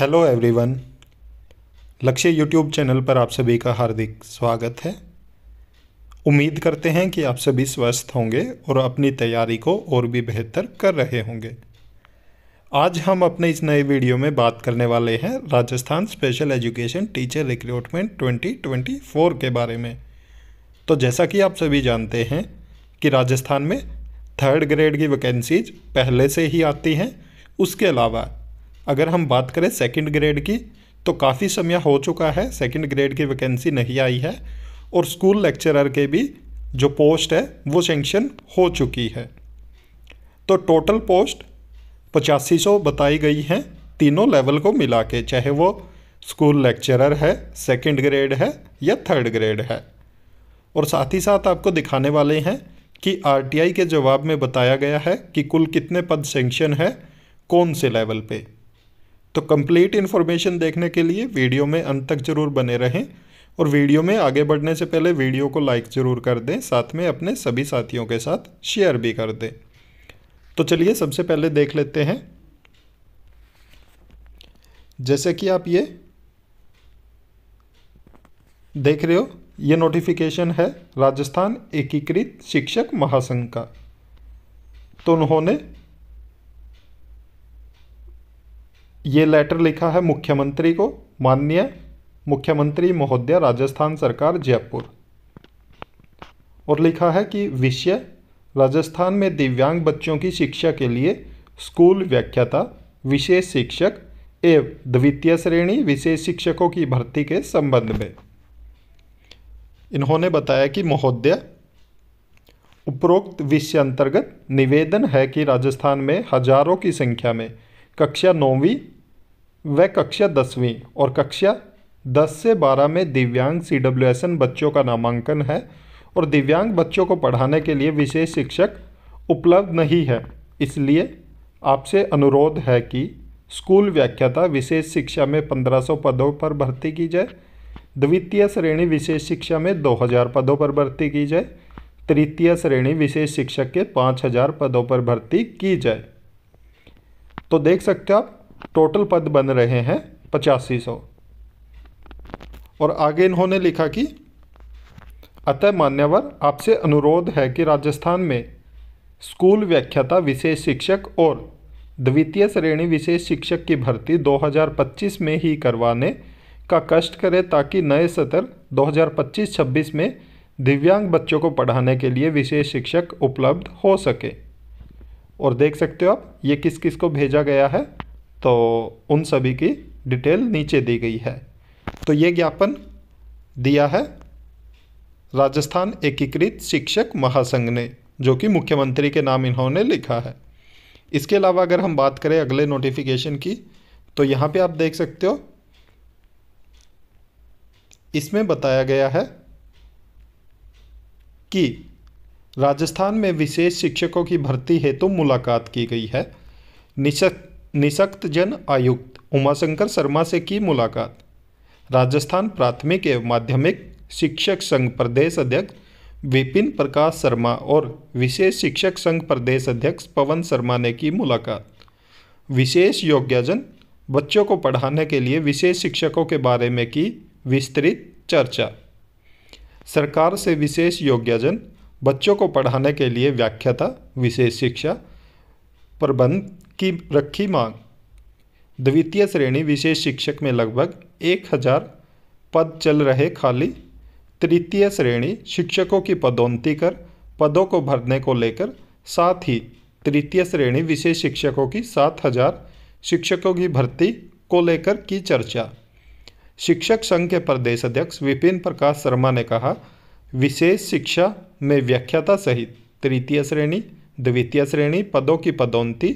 hello everyone Lakshya YouTube channel पर आप सभी का हार्दिक स्वागत है उम्मीद करते हैं कि आप सभी स्वस्थ होंगे और अपनी तैयारी को और भी बेहतर कर रहे होंगे आज हम अपने इस नए वीडियो में बात करने वाले हैं Rajasthan special education teacher recruitment 2024 के बारे में तो जैसा कि आप सभी जानते हैं कि राजस्थान में थर्ड ग्रेड की वैकेंसीज पहले से ही आती हैं उसके अलावा अगर हम बात करें सेकंड ग्रेड की तो काफ़ी समय हो चुका है सेकंड ग्रेड की वैकेंसी नहीं आई है और स्कूल लेक्चरर के भी जो पोस्ट है वो सेंक्शन हो चुकी है तो टोटल पोस्ट पचासी सौ बताई गई हैं तीनों लेवल को मिला के चाहे वो स्कूल लेक्चरर है सेकंड ग्रेड है या थर्ड ग्रेड है और साथ ही साथ आपको दिखाने वाले हैं कि आरटीआई के जवाब में बताया गया है कि कुल कितने पद सेंक्शन है कौन से लेवल पे तो कंप्लीट इन्फॉर्मेशन देखने के लिए वीडियो में अंत तक जरूर बने रहें और वीडियो में आगे बढ़ने से पहले वीडियो को लाइक ज़रूर कर दें साथ में अपने सभी साथियों के साथ शेयर भी कर दें तो चलिए सबसे पहले देख लेते हैं जैसे कि आप ये देख रहे हो ये नोटिफिकेशन है राजस्थान एकीकृत शिक्षक महासंघ का तो उन्होंने ये लेटर लिखा है मुख्यमंत्री को माननीय मुख्यमंत्री महोदय राजस्थान सरकार जयपुर और लिखा है कि विषय राजस्थान में दिव्यांग बच्चों की शिक्षा के लिए स्कूल व्याख्याता विशेष शिक्षक एवं द्वितीय श्रेणी विशेष शिक्षकों की भर्ती के संबंध में इन्होंने बताया कि महोदय उपरोक्त विषय अंतर्गत निवेदन है कि राजस्थान में हजारों की संख्या में कक्षा नौवीं व कक्षा दसवीं और कक्षा दस से बारह में दिव्यांग सी डब्ल्यू एस एन बच्चों का नामांकन है और दिव्यांग बच्चों को पढ़ाने के लिए विशेष शिक्षक उपलब्ध नहीं है इसलिए आपसे अनुरोध है कि स्कूल व्याख्याता विशेष शिक्षा में 1500 पदों पर भर्ती की जाए द्वितीय श्रेणी विशेष शिक्षा में 2000 पदों पर भर्ती की जाए तृतीय श्रेणी विशेष शिक्षक के 5000 पदों पर भर्ती की जाए तो देख सकते हो आप टोटल पद बन रहे हैं पचासी सौ और आगे इन्होंने लिखा कि अतः मान्यवर आपसे अनुरोध है कि राजस्थान में स्कूल व्याख्याता विशेष शिक्षक और द्वितीय श्रेणी विशेष शिक्षक की भर्ती 2025 में ही करवाने का कष्ट करें ताकि नए सत्र 2025-26 में दिव्यांग बच्चों को पढ़ाने के लिए विशेष शिक्षक उपलब्ध हो सके और देख सकते हो आप ये किस किस को भेजा गया है तो उन सभी की डिटेल नीचे दी गई है तो ये ज्ञापन दिया है राजस्थान एकीकृत शिक्षक महासंघ ने जो कि मुख्यमंत्री के नाम इन्होंने लिखा है इसके अलावा अगर हम बात करें अगले नोटिफिकेशन की तो यहाँ पे आप देख सकते हो इसमें बताया गया है कि राजस्थान में विशेष शिक्षकों की भर्ती हेतु तो मुलाकात की गई है निशक्त निशक्त जन आयुक्त उमाशंकर शर्मा से की मुलाकात राजस्थान प्राथमिक एवं माध्यमिक शिक्षक संघ प्रदेश अध्यक्ष विपिन प्रकाश शर्मा और विशेष शिक्षक संघ प्रदेश अध्यक्ष पवन शर्मा ने की मुलाकात विशेष योग्यजन बच्चों को पढ़ाने के लिए विशेष शिक्षकों के बारे में की विस्तृत चर्चा सरकार से विशेष योग्यजन बच्चों को पढ़ाने के लिए व्याख्याता विशेष शिक्षा प्रबंध की रखी मांग द्वितीय श्रेणी विशेष शिक्षक में लगभग एक हजार पद चल रहे खाली तृतीय श्रेणी शिक्षकों की पदोन्नति कर पदों को भरने को लेकर साथ ही तृतीय श्रेणी विशेष शिक्षकों की सात हजार शिक्षकों की भर्ती को लेकर की चर्चा शिक्षक संघ के प्रदेश अध्यक्ष विपिन प्रकाश शर्मा ने कहा विशेष शिक्षा में व्याख्याता सहित तृतीय श्रेणी द्वितीय श्रेणी पदों की पदोन्नति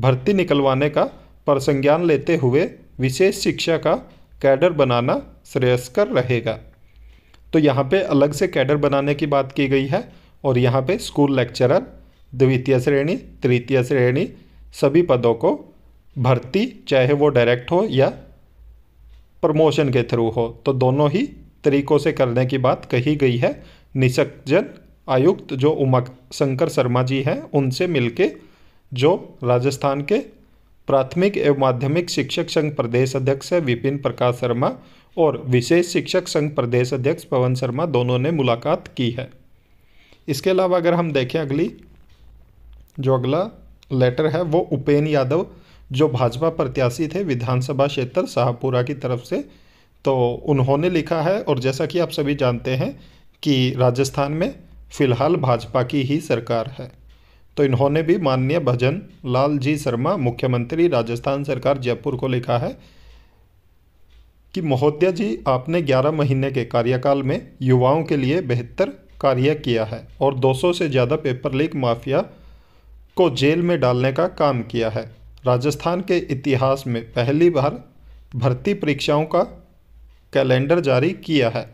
भर्ती निकलवाने का प्रसंज्ञान लेते हुए विशेष शिक्षा का कैडर बनाना श्रेयस्कर रहेगा तो यहाँ पे अलग से कैडर बनाने की बात की गई है और यहाँ पे स्कूल लेक्चरर द्वितीय श्रेणी तृतीय श्रेणी सभी पदों को भर्ती चाहे वो डायरेक्ट हो या प्रमोशन के थ्रू हो तो दोनों ही तरीकों से करने की बात कही गई है निसर्जन आयुक्त जो उमा शंकर शर्मा जी हैं उनसे मिलके जो राजस्थान के प्राथमिक एवं माध्यमिक शिक्षक संघ प्रदेश अध्यक्ष है विपिन प्रकाश शर्मा और विशेष शिक्षक संघ प्रदेश अध्यक्ष पवन शर्मा दोनों ने मुलाकात की है इसके अलावा अगर हम देखें अगली जो अगला लेटर है वो उपेन यादव जो भाजपा प्रत्याशी थे विधानसभा क्षेत्र शाहपुरा की तरफ से तो उन्होंने लिखा है और जैसा कि आप सभी जानते हैं कि राजस्थान में फिलहाल भाजपा की ही सरकार है तो इन्होंने भी माननीय भजन लाल जी शर्मा मुख्यमंत्री राजस्थान सरकार जयपुर को लिखा है कि महोदया जी आपने 11 महीने के कार्यकाल में युवाओं के लिए बेहतर कार्य किया है और 200 से ज़्यादा पेपर लीक माफिया को जेल में डालने का काम किया है राजस्थान के इतिहास में पहली बार भर्ती परीक्षाओं का कैलेंडर जारी किया है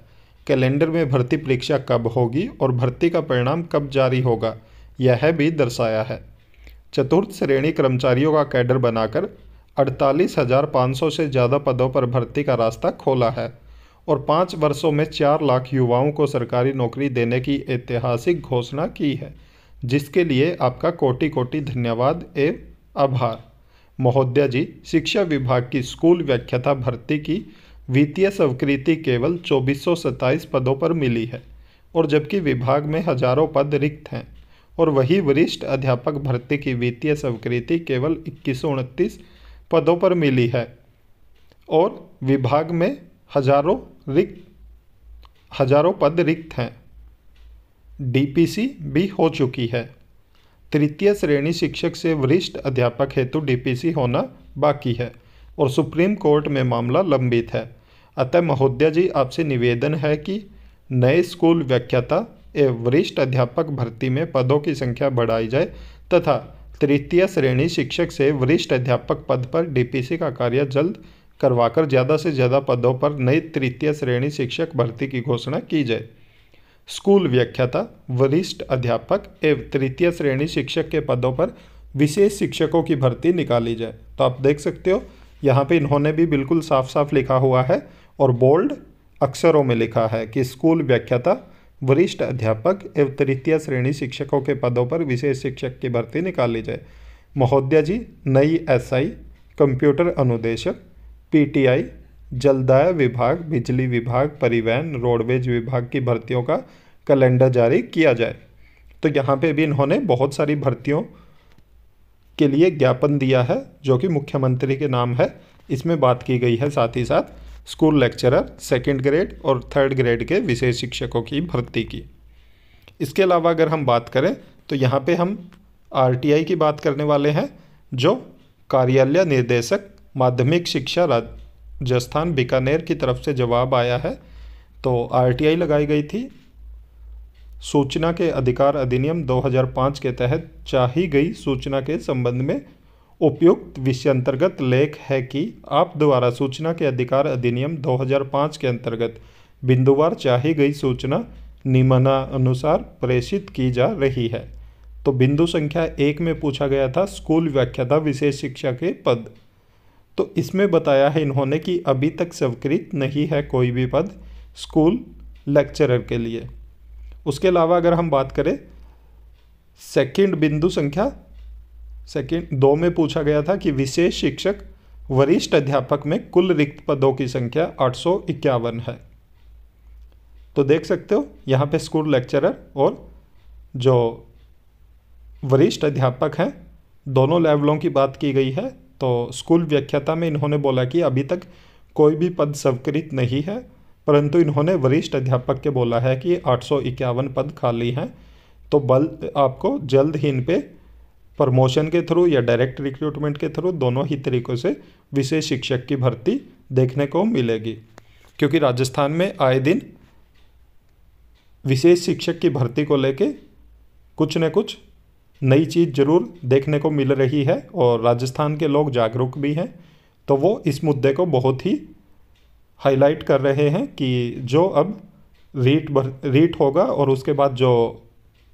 कैलेंडर में भर्ती परीक्षा कब होगी और भर्ती का परिणाम कब जारी होगा यह भी दर्शाया है चतुर्थ श्रेणी कर्मचारियों का कैडर बनाकर अड़तालीस हज़ार पाँच सौ से ज़्यादा पदों पर भर्ती का रास्ता खोला है और पाँच वर्षों में चार लाख युवाओं को सरकारी नौकरी देने की ऐतिहासिक घोषणा की है जिसके लिए आपका कोटि कोटि धन्यवाद एवं आभार महोदया जी शिक्षा विभाग की स्कूल व्याख्याता भर्ती की वित्तीय स्वीकृति केवल चौबीस पदों पर मिली है और जबकि विभाग में हजारों पद रिक्त हैं और वही वरिष्ठ अध्यापक भर्ती की वित्तीय स्वीकृति केवल इक्कीस उनतीस पदों पर मिली है और विभाग में हजारों रिक्त हजारों पद रिक्त हैं डीपीसी भी हो चुकी है तृतीय श्रेणी शिक्षक से वरिष्ठ अध्यापक हेतु डीपीसी होना बाकी है और सुप्रीम कोर्ट में मामला लंबित है अतः महोदया जी आपसे निवेदन है कि नए स्कूल व्याख्याता एवं वरिष्ठ अध्यापक भर्ती में पदों की संख्या बढ़ाई जाए तथा तृतीय श्रेणी शिक्षक से वरिष्ठ अध्यापक पद पर डीपीसी का कार्य जल्द करवाकर ज़्यादा से ज़्यादा पदों पर नई तृतीय श्रेणी शिक्षक भर्ती की घोषणा की जाए स्कूल व्याख्याता वरिष्ठ अध्यापक एवं तृतीय श्रेणी शिक्षक के पदों पर विशेष शिक्षकों की भर्ती निकाली जाए तो आप देख सकते हो यहाँ पे इन्होंने भी बिल्कुल साफ साफ लिखा हुआ है और बोल्ड अक्षरों में लिखा है कि स्कूल व्याख्याता वरिष्ठ अध्यापक एवं तृतीय श्रेणी शिक्षकों के पदों पर विशेष शिक्षक की भर्ती निकाली जाए महोदया जी नई एसआई कंप्यूटर अनुदेशक पीटीआई जलदाय विभाग बिजली विभाग परिवहन रोडवेज विभाग की भर्तियों का कैलेंडर जारी किया जाए तो यहाँ पे भी इन्होंने बहुत सारी भर्तियों के लिए ज्ञापन दिया है जो कि मुख्यमंत्री के नाम है इसमें बात की गई है साथ ही साथ स्कूल लेक्चरर सेकेंड ग्रेड और थर्ड ग्रेड के विशेष शिक्षकों की भर्ती की इसके अलावा अगर हम बात करें तो यहाँ पे हम आर की बात करने वाले हैं जो कार्यालय निर्देशक माध्यमिक शिक्षा राजस्थान बीकानेर की तरफ से जवाब आया है तो आर लगाई गई थी सूचना के अधिकार अधिनियम 2005 के तहत चाही गई सूचना के संबंध में उपयुक्त विषय अंतर्गत लेख है कि आप द्वारा सूचना के अधिकार अधिनियम 2005 के अंतर्गत बिंदुवार चाही गई सूचना निम्नानुसार प्रेषित की जा रही है तो बिंदु संख्या एक में पूछा गया था स्कूल व्याख्याता विशेष शिक्षा के पद तो इसमें बताया है इन्होंने कि अभी तक स्वीकृत नहीं है कोई भी पद स्कूल लेक्चरर के लिए उसके अलावा अगर हम बात करें सेकंड बिंदु संख्या सेकंड दो में पूछा गया था कि विशेष शिक्षक वरिष्ठ अध्यापक में कुल रिक्त पदों की संख्या आठ है तो देख सकते हो यहाँ पे स्कूल लेक्चरर और जो वरिष्ठ अध्यापक हैं दोनों लेवलों की बात की गई है तो स्कूल व्याख्याता में इन्होंने बोला कि अभी तक कोई भी पद स्वीकृत नहीं है परंतु इन्होंने वरिष्ठ अध्यापक के बोला है कि आठ पद खाली हैं तो बल आपको जल्द ही इन पर प्रमोशन के थ्रू या डायरेक्ट रिक्रूटमेंट के थ्रू दोनों ही तरीक़ों से विशेष शिक्षक की भर्ती देखने को मिलेगी क्योंकि राजस्थान में आए दिन विशेष शिक्षक की भर्ती को लेके कुछ न कुछ नई चीज़ ज़रूर देखने को मिल रही है और राजस्थान के लोग जागरूक भी हैं तो वो इस मुद्दे को बहुत ही हाईलाइट कर रहे हैं कि जो अब रेट रेट होगा और उसके बाद जो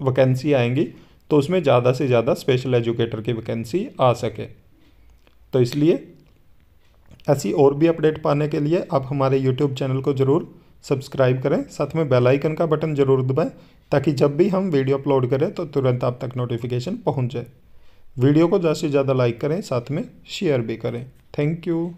वैकेंसी आएंगी तो उसमें ज़्यादा से ज़्यादा स्पेशल एजुकेटर की वैकेंसी आ सके तो इसलिए ऐसी और भी अपडेट पाने के लिए आप हमारे यूट्यूब चैनल को ज़रूर सब्सक्राइब करें साथ में बेल आइकन का बटन ज़रूर दबाएं ताकि जब भी हम वीडियो अपलोड करें तो तुरंत आप तक नोटिफिकेशन पहुंच जाए वीडियो को ज़्यादा से ज़्यादा लाइक करें साथ में शेयर भी करें थैंक यू